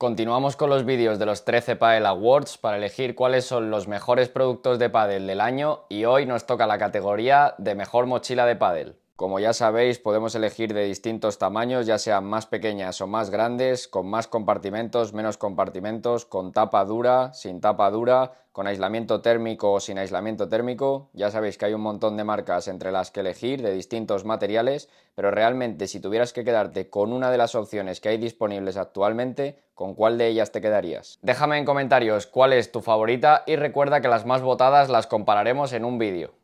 Continuamos con los vídeos de los 13 Padel Awards para elegir cuáles son los mejores productos de pádel del año y hoy nos toca la categoría de mejor mochila de pádel. Como ya sabéis, podemos elegir de distintos tamaños, ya sean más pequeñas o más grandes, con más compartimentos, menos compartimentos, con tapa dura, sin tapa dura, con aislamiento térmico o sin aislamiento térmico. Ya sabéis que hay un montón de marcas entre las que elegir de distintos materiales, pero realmente si tuvieras que quedarte con una de las opciones que hay disponibles actualmente, ¿con cuál de ellas te quedarías? Déjame en comentarios cuál es tu favorita y recuerda que las más votadas las compararemos en un vídeo.